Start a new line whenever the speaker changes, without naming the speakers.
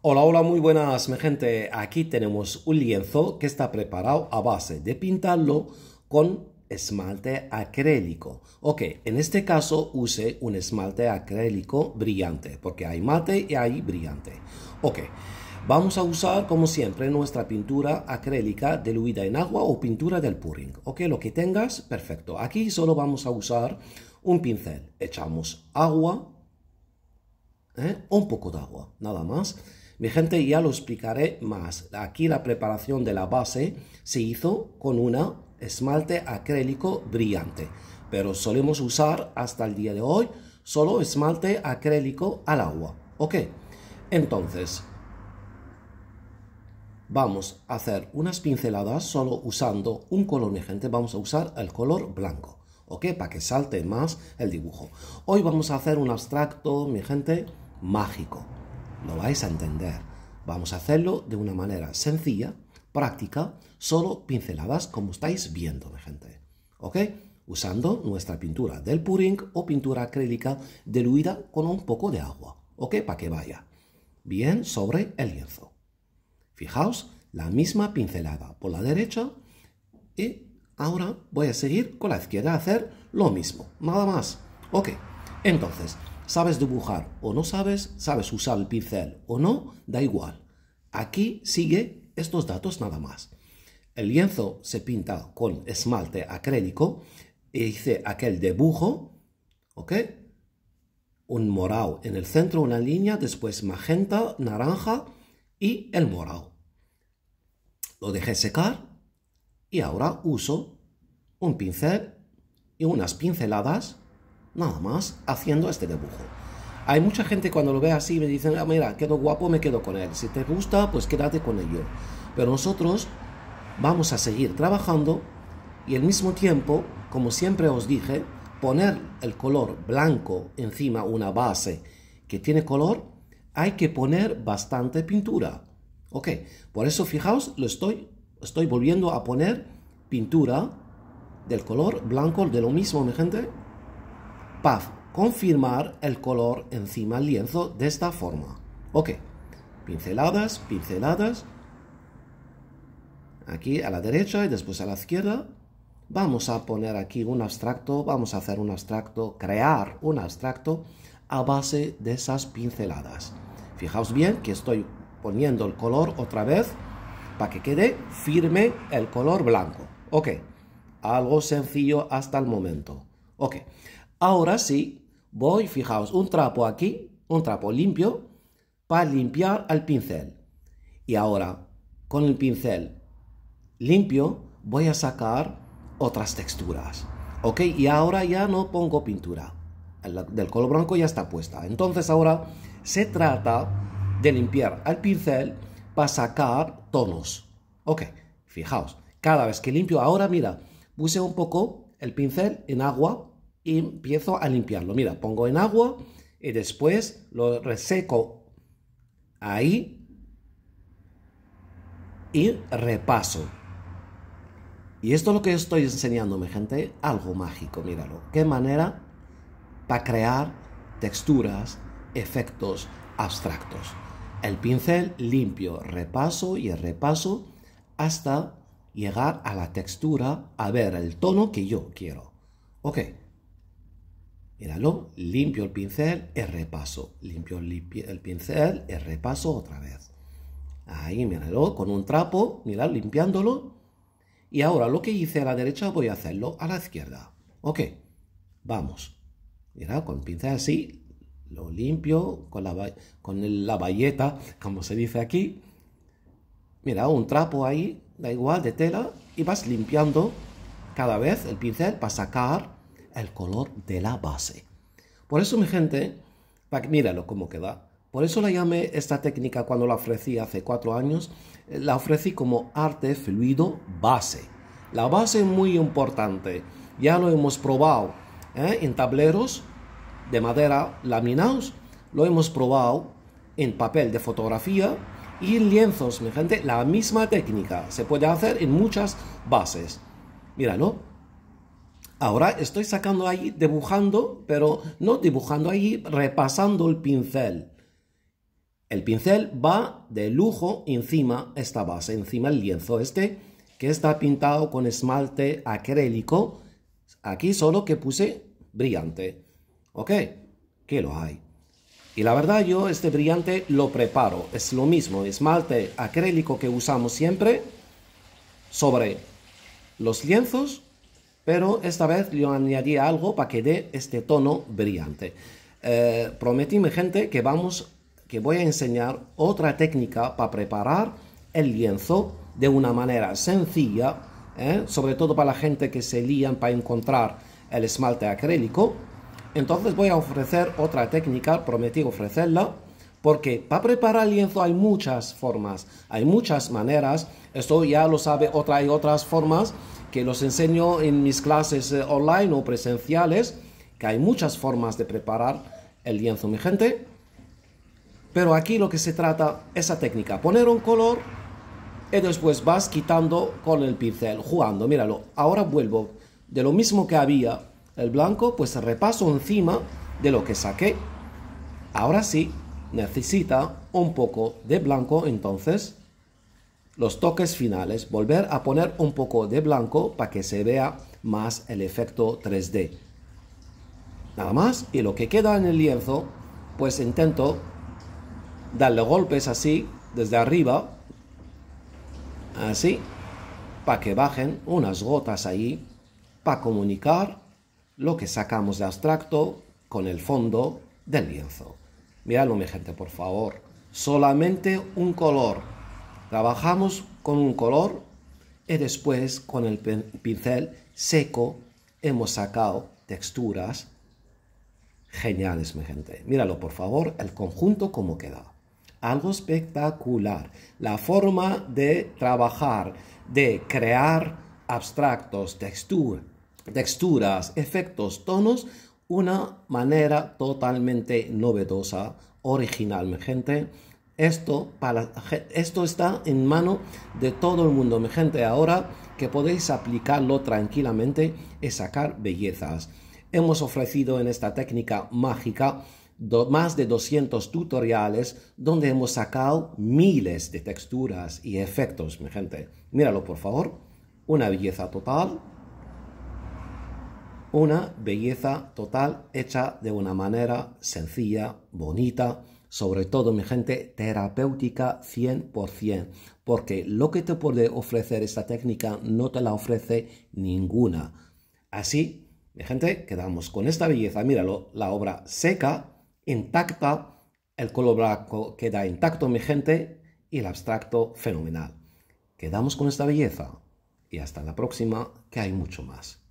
Hola, hola, muy buenas, mi gente. Aquí tenemos un lienzo que está preparado a base de pintarlo con esmalte acrílico. Ok, en este caso use un esmalte acrílico brillante, porque hay mate y hay brillante. Ok, vamos a usar como siempre nuestra pintura acrílica diluida en agua o pintura del purring. Ok, lo que tengas, perfecto. Aquí solo vamos a usar un pincel. Echamos agua, ¿eh? un poco de agua, nada más mi gente, ya lo explicaré más. Aquí la preparación de la base se hizo con un esmalte acrílico brillante, pero solemos usar hasta el día de hoy solo esmalte acrílico al agua. ¿Ok? Entonces, vamos a hacer unas pinceladas solo usando un color, mi gente. Vamos a usar el color blanco, ¿ok? Para que salte más el dibujo. Hoy vamos a hacer un abstracto, mi gente, mágico. Lo vais a entender. Vamos a hacerlo de una manera sencilla, práctica, solo pinceladas como estáis viendo, gente. ¿Ok? Usando nuestra pintura del puring o pintura acrílica diluida con un poco de agua. ¿Ok? Para que vaya bien sobre el lienzo. Fijaos, la misma pincelada por la derecha y ahora voy a seguir con la izquierda a hacer lo mismo, nada más. Ok, entonces Sabes dibujar o no sabes, sabes usar el pincel o no, da igual. Aquí sigue estos datos nada más. El lienzo se pinta con esmalte acrílico y hice aquel dibujo, ¿ok? Un morado en el centro, una línea, después magenta, naranja y el morado. Lo dejé secar y ahora uso un pincel y unas pinceladas Nada más haciendo este dibujo. Hay mucha gente cuando lo ve así me dicen, ah, mira, quedo guapo, me quedo con él. Si te gusta, pues quédate con ello. Pero nosotros vamos a seguir trabajando y al mismo tiempo, como siempre os dije, poner el color blanco encima una base que tiene color, hay que poner bastante pintura. Ok, por eso fijaos, lo estoy, estoy volviendo a poner pintura del color blanco de lo mismo, mi gente, Paz, confirmar el color encima del lienzo de esta forma. Ok, pinceladas, pinceladas. Aquí a la derecha y después a la izquierda. Vamos a poner aquí un abstracto, vamos a hacer un abstracto, crear un abstracto a base de esas pinceladas. Fijaos bien que estoy poniendo el color otra vez para que quede firme el color blanco. Ok, algo sencillo hasta el momento. Ok, Ahora sí, voy, fijaos, un trapo aquí, un trapo limpio, para limpiar al pincel. Y ahora, con el pincel limpio, voy a sacar otras texturas. ¿Ok? Y ahora ya no pongo pintura. del color blanco ya está puesta. Entonces ahora se trata de limpiar al pincel para sacar tonos. Ok, fijaos, cada vez que limpio, ahora mira, puse un poco el pincel en agua empiezo a limpiarlo. Mira, pongo en agua y después lo reseco ahí y repaso. Y esto es lo que estoy enseñándome, gente, algo mágico, míralo. Qué manera para crear texturas, efectos abstractos. El pincel limpio, repaso y repaso hasta llegar a la textura, a ver el tono que yo quiero. Ok, Míralo, limpio el pincel y repaso. Limpio el pincel y repaso otra vez. Ahí, míralo, con un trapo, mira limpiándolo. Y ahora lo que hice a la derecha voy a hacerlo a la izquierda. Ok, vamos. Mira, con el pincel así, lo limpio con la, con la bayeta, como se dice aquí. Mira, un trapo ahí, da igual, de tela, y vas limpiando cada vez el pincel para sacar el color de la base. Por eso, mi gente, míralo cómo queda. Por eso la llamé esta técnica cuando la ofrecí hace cuatro años, eh, la ofrecí como arte fluido base. La base es muy importante, ya lo hemos probado ¿eh? en tableros de madera laminados, lo hemos probado en papel de fotografía y en lienzos, mi gente, la misma técnica se puede hacer en muchas bases. Míralo, Ahora estoy sacando ahí, dibujando, pero no dibujando ahí, repasando el pincel. El pincel va de lujo encima esta base, encima el lienzo este, que está pintado con esmalte acrílico. Aquí solo que puse brillante. ¿Ok? Que lo hay. Y la verdad yo este brillante lo preparo. Es lo mismo, esmalte acrílico que usamos siempre sobre los lienzos pero esta vez yo añadí algo para que dé este tono brillante. Eh, gente que vamos, que voy a enseñar otra técnica para preparar el lienzo de una manera sencilla, eh, sobre todo para la gente que se lían para encontrar el esmalte acrílico. Entonces voy a ofrecer otra técnica, prometí ofrecerla, porque para preparar el lienzo hay muchas formas, hay muchas maneras, esto ya lo sabe otra y otras formas, que los enseño en mis clases eh, online o presenciales, que hay muchas formas de preparar el lienzo, mi gente. Pero aquí lo que se trata esa técnica, poner un color y después vas quitando con el pincel, jugando. Míralo, ahora vuelvo de lo mismo que había el blanco, pues repaso encima de lo que saqué. Ahora sí, necesita un poco de blanco, entonces los toques finales, volver a poner un poco de blanco para que se vea más el efecto 3D. Nada más, y lo que queda en el lienzo, pues intento darle golpes así, desde arriba, así, para que bajen unas gotas ahí, para comunicar lo que sacamos de abstracto con el fondo del lienzo. Míralo mi gente, por favor. Solamente un color Trabajamos con un color y después con el pincel seco hemos sacado texturas geniales, mi gente. Míralo, por favor, el conjunto como queda. Algo espectacular. La forma de trabajar, de crear abstractos, textura, texturas, efectos, tonos, una manera totalmente novedosa, original, mi gente. Esto, está en mano de todo el mundo, mi gente. Ahora que podéis aplicarlo tranquilamente y sacar bellezas. Hemos ofrecido en esta técnica mágica más de 200 tutoriales donde hemos sacado miles de texturas y efectos, mi gente. Míralo, por favor. Una belleza total. Una belleza total hecha de una manera sencilla, bonita sobre todo mi gente, terapéutica 100%, porque lo que te puede ofrecer esta técnica no te la ofrece ninguna. Así, mi gente, quedamos con esta belleza, míralo, la obra seca, intacta, el color blanco queda intacto, mi gente, y el abstracto fenomenal. Quedamos con esta belleza y hasta la próxima, que hay mucho más.